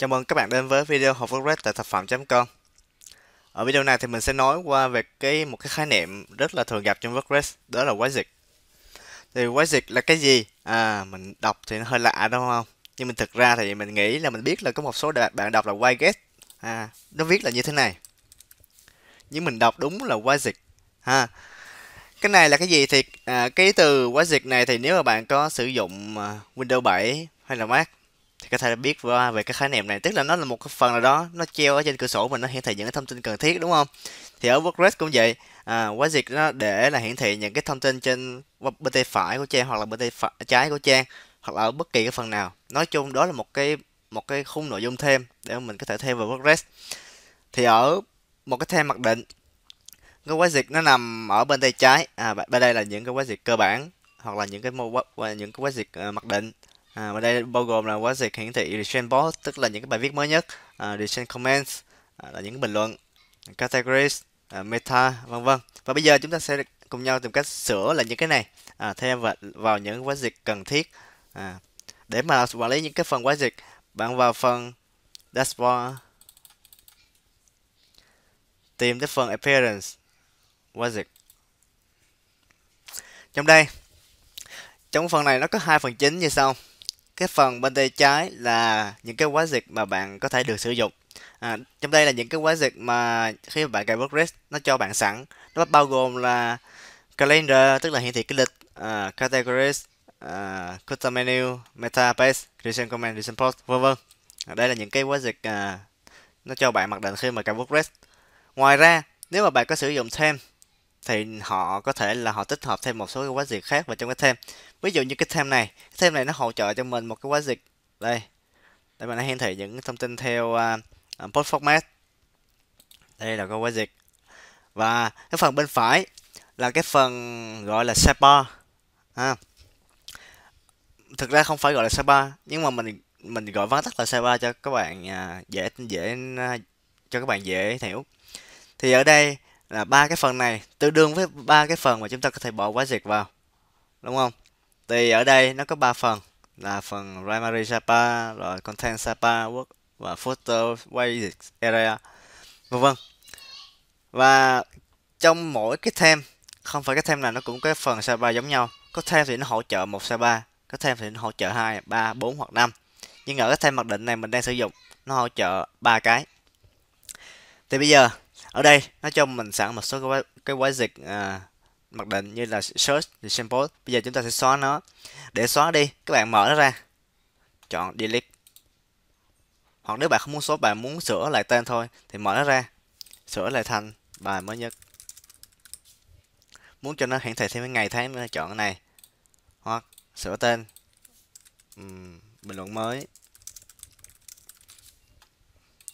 Chào mừng các bạn đến với video học WordPress tại thập phẩm.com Ở video này thì mình sẽ nói qua về cái một cái khái niệm rất là thường gặp trong WordPress đó là quái dịch Thì quái dịch là cái gì? À, mình đọc thì nó hơi lạ đúng không? Nhưng mình thực ra thì mình nghĩ là mình biết là có một số bạn đọc là Wiget à, Nó viết là như thế này Nhưng mình đọc đúng là quái dịch ha cái này là cái gì thì à, cái từ quái dịch này thì nếu mà bạn có sử dụng à, Windows 7 hay là Mac thì có thể biết về, về cái khái niệm này tức là nó là một cái phần nào đó nó treo ở trên cửa sổ và nó hiển thị những cái thông tin cần thiết đúng không thì ở WordPress cũng vậy à, quá dịch nó để là hiển thị những cái thông tin trên bên tay phải của trang hoặc là bên tay phải, trái của trang hoặc là ở bất kỳ cái phần nào nói chung đó là một cái một cái khung nội dung thêm để mình có thể thêm vào WordPress thì ở một cái thêm mặc định cái quá dịch nó nằm ở bên tay trái à bên đây là những cái quá dịch cơ bản hoặc là những cái mô những cái quá dịch ờ, mặc định À, và đây bao gồm là quá dịch hiển thị recent post tức là những cái bài viết mới nhất, à, recent comments à, là những bình luận, categories, à, meta vân vân. Và bây giờ chúng ta sẽ cùng nhau tìm cách sửa là những cái này à, thêm và vào những quá dịch cần thiết. À, để mà quản lý những cái phần quá dịch, bạn vào phần dashboard, tìm cái phần appearance, quá dịch. Trong đây, trong phần này nó có hai phần chính như sau cái phần bên tay trái là những cái quá dịch mà bạn có thể được sử dụng à, trong đây là những cái quá dịch mà khi mà bạn cài WordPress nó cho bạn sẵn nó bao gồm là calendar tức là hiển thị cái lịch uh, categories uh, à, custom menu meta page recent comment recent post vân vân à, đây là những cái quá dịch uh, nó cho bạn mặc định khi mà cài WordPress ngoài ra nếu mà bạn có sử dụng thêm thì họ có thể là họ tích hợp thêm một số cái quá dịch khác vào trong cái thêm ví dụ như cái thêm này cái thêm này nó hỗ trợ cho mình một cái quá dịch đây để mình hiển thị những thông tin theo uh, post format đây là cái quá dịch và cái phần bên phải là cái phần gọi là sidebar à. thực ra không phải gọi là sidebar nhưng mà mình mình gọi vắn tắt là sidebar cho các bạn uh, dễ dễ uh, cho các bạn dễ hiểu thì ở đây là ba cái phần này tương đương với ba cái phần mà chúng ta có thể bỏ quá dịch vào đúng không thì ở đây nó có ba phần là phần primary Sapa rồi content Sapa work và footer basic area vân vân và trong mỗi cái thêm không phải cái thêm nào nó cũng có phần Sapa giống nhau có thêm thì nó hỗ trợ một Sapa có thêm thì nó hỗ trợ hai ba bốn hoặc năm nhưng ở cái thêm mặc định này mình đang sử dụng nó hỗ trợ ba cái thì bây giờ ở đây nó cho mình sẵn một số cái, cái quái dịch à, mặc định như là search sample bây giờ chúng ta sẽ xóa nó để xóa đi các bạn mở nó ra chọn delete hoặc nếu bạn không muốn số bạn muốn sửa lại tên thôi thì mở nó ra sửa lại thành bài mới nhất muốn cho nó hiển thị thêm cái ngày tháng mình chọn cái này hoặc sửa tên uhm, bình luận mới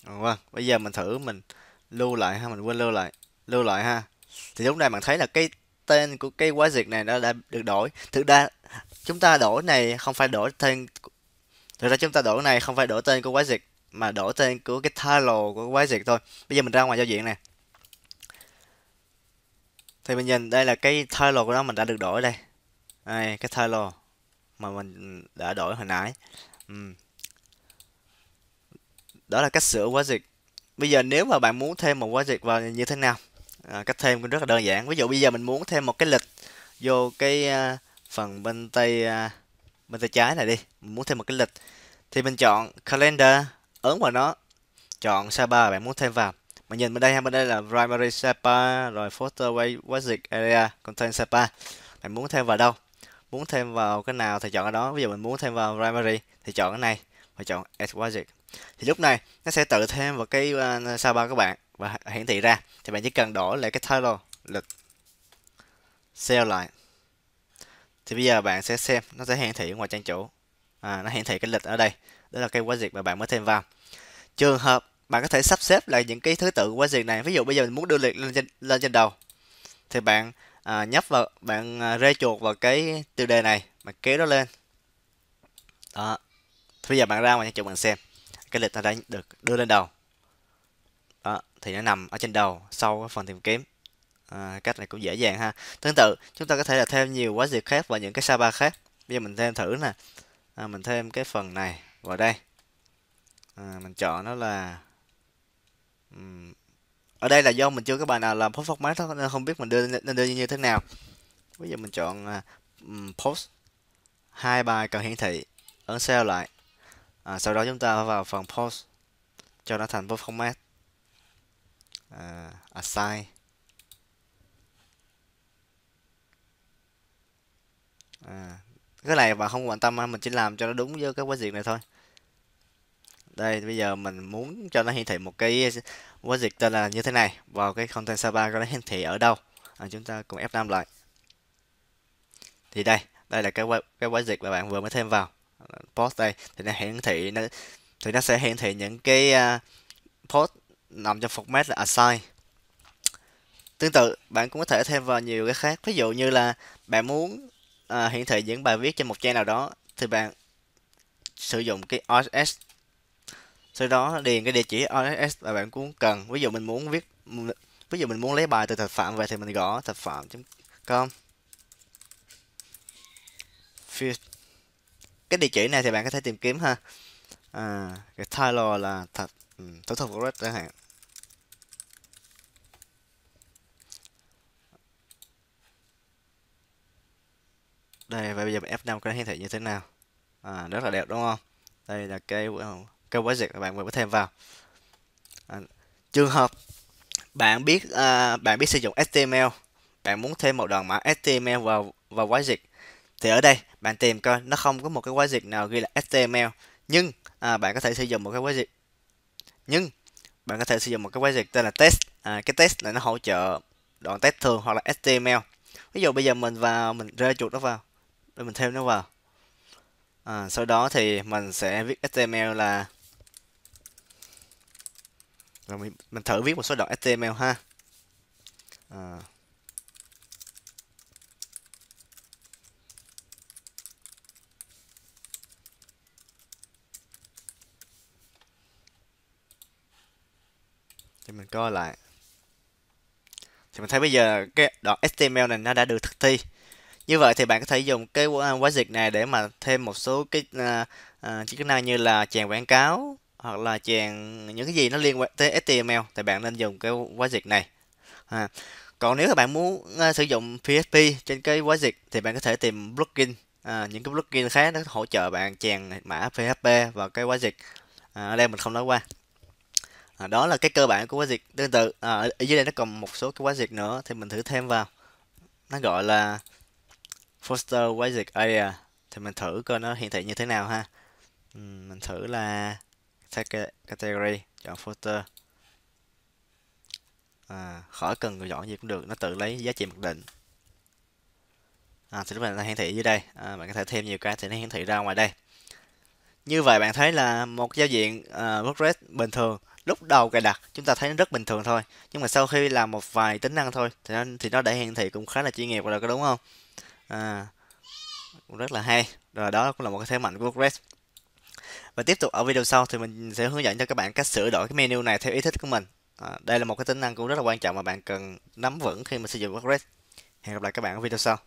vâng bây giờ mình thử mình lưu lại ha mình quên lưu lại lưu lại ha thì lúc này bạn thấy là cái tên của cái quá diệt này nó đã được đổi thực ra chúng ta đổi này không phải đổi tên thực ra chúng ta đổi này không phải đổi tên của quá diệt mà đổi tên của cái title của quá diệt thôi bây giờ mình ra ngoài giao diện nè thì mình nhìn đây là cái title của nó mình đã được đổi đây đây cái title mà mình đã đổi hồi nãy ừ. đó là cách sửa quá diệt bây giờ nếu mà bạn muốn thêm một project vào như thế nào à, cách thêm cũng rất là đơn giản ví dụ bây giờ mình muốn thêm một cái lịch vô cái uh, phần bên tay uh, bên tay trái này đi mình muốn thêm một cái lịch thì mình chọn calendar ấn vào nó chọn Sapa bạn muốn thêm vào mình nhìn bên đây ha bên đây là primary Sapa rồi foster widget area content Sapa bạn muốn thêm vào đâu muốn thêm vào cái nào thì chọn ở đó ví dụ mình muốn thêm vào primary thì chọn cái này và chọn add widget thì lúc này nó sẽ tự thêm vào cái uh, ờ, sidebar các bạn và hiển thị ra thì bạn chỉ cần đổi lại cái title lịch sale lại thì bây giờ bạn sẽ xem nó sẽ hiển thị ngoài trang chủ à, nó hiển thị cái lịch ở đây đó là cái quá dịch mà bạn mới thêm vào trường hợp bạn có thể sắp xếp lại những cái thứ tự quá dịch này ví dụ bây giờ mình muốn đưa lịch lên trên, lên trên đầu thì bạn à, nhấp vào bạn à, rê chuột vào cái tiêu đề này mà kéo nó lên đó thì bây giờ bạn ra ngoài trang chủ bạn xem cái lịch ta đã được đưa lên đầu đó thì nó nằm ở trên đầu sau cái phần tìm kiếm à, cách này cũng dễ dàng ha tương tự chúng ta có thể là thêm nhiều quá diệt khác và những cái sapa khác bây giờ mình thêm thử nè à, mình thêm cái phần này vào đây à, mình chọn nó là ở đây là do mình chưa có bài nào làm post format đó, nên không biết mình đưa nên đưa như thế nào bây giờ mình chọn à, post hai bài cần hiển thị ấn sale lại à, sau đó chúng ta vào phần post cho nó thành post format à, assign à, cái này bạn không quan tâm mình chỉ làm cho nó đúng với cái quá diện này thôi đây bây giờ mình muốn cho nó hiển thị một cái quá dịch tên là như thế này vào cái content sapa cho nó hiển thị ở đâu à, chúng ta cùng F5 lại thì đây đây là cái cái quá dịch mà bạn vừa mới thêm vào post đây thì nó hiển thị nó thì nó sẽ hiển thị những cái uh, post nằm trong format là assign tương tự bạn cũng có thể thêm vào nhiều cái khác ví dụ như là bạn muốn uh, hiển thị những bài viết trên một trang nào đó thì bạn sử dụng cái RSS sau đó điền cái địa chỉ RSS mà bạn cũng cần ví dụ mình muốn viết ví dụ mình muốn lấy bài từ thập phạm về thì mình gõ thập phạm com field cái địa chỉ này thì bạn có thể tìm kiếm ha à, cái title là thật ừ, thủ thuật thuận correct chẳng hạn đây và bây giờ F5 có hiển thị như thế nào à, rất là đẹp đúng không đây là cái ờ, cái quá dịch bạn có thêm vào à, trường hợp bạn biết à, bạn biết sử dụng HTML bạn muốn thêm một đoạn mã HTML vào vào quá dịch thì ở đây bạn tìm coi nó không có một cái quá dịch nào ghi là HTML nhưng à, bạn có thể sử dụng một cái quá dịch nhưng bạn có thể sử dụng một cái quá dịch tên là test à, cái test này nó hỗ trợ đoạn test thường hoặc là HTML ví dụ bây giờ mình vào mình rơi chuột nó vào để mình thêm nó vào à, sau đó thì mình sẽ viết HTML là rồi mình, mình thử viết một số đoạn HTML ha à. thì mình coi lại thì mình thấy bây giờ cái đoạn HTML này nó đã được thực thi như vậy thì bạn có thể dùng cái quá dịch này để mà thêm một số cái uh, chức năng như là chèn quảng cáo hoặc là chèn những cái gì nó liên quan tới HTML thì bạn nên dùng cái quá dịch này à. còn nếu các bạn muốn uh, sử dụng PHP trên cái quá dịch thì bạn có thể tìm plugin uh, những cái plugin khác nó hỗ trợ bạn chèn mã PHP vào cái quá dịch à, ở đây mình không nói qua à, đó là cái cơ bản của quá dịch tương tự à, ở dưới đây nó còn một số cái quá dịch nữa thì mình thử thêm vào nó gọi là foster quá dịch area thì mình thử coi nó hiển thị như thế nào ha mình thử là category chọn foster. à, khỏi cần người dọn gì cũng được nó tự lấy giá trị mặc định à, thì lúc này nó hiển thị dưới đây à, bạn có thể thêm nhiều cái thì nó hiển thị ra ngoài đây như vậy bạn thấy là một giao diện uh, à, WordPress bình thường lúc đầu cài đặt chúng ta thấy nó rất bình thường thôi nhưng mà sau khi làm một vài tính năng thôi thì nó, thì nó đã hiển thị cũng khá là chuyên nghiệp rồi có đúng không à, cũng rất là hay rồi đó cũng là một cái thế mạnh của WordPress và tiếp tục ở video sau thì mình sẽ hướng dẫn cho các bạn cách sửa đổi cái menu này theo ý thích của mình à, đây là một cái tính năng cũng rất là quan trọng mà bạn cần nắm vững khi mà sử dụng WordPress hẹn gặp lại các bạn ở video sau